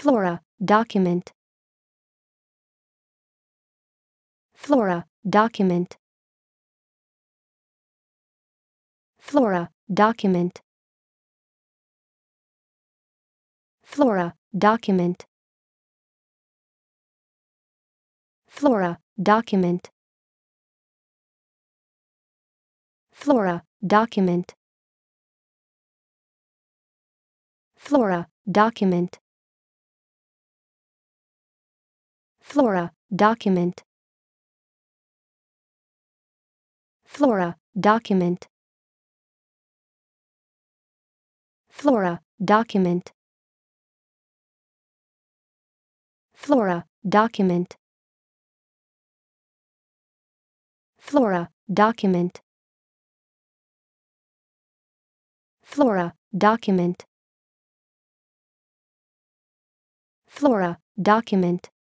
Flora, document. Flora, document. Flora, document. Flora, document. Flora, document. Flora, document. Flora, document. Flora, document. Flora, document. Flora, document. Flora, document. Flora, document. Flora, document. Flora, document.